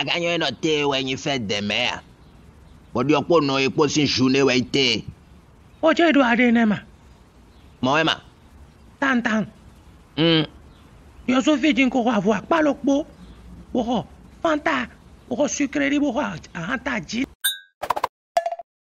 aganyɔ yi nɔ te wɔ nyi fɛ dɛmɛ a eh? mɔdiɔ kpo nɔ yi kpo si su ne wɔ yi te. o jẹ́ ìdó adé ne ma. mọ̀wé ma. tantan. Mm. yọsọ fiji nkọ wà fún akpalọ kpó wọ́n fanta wọ́n sukurẹ́rì wọ́n ahanta jí.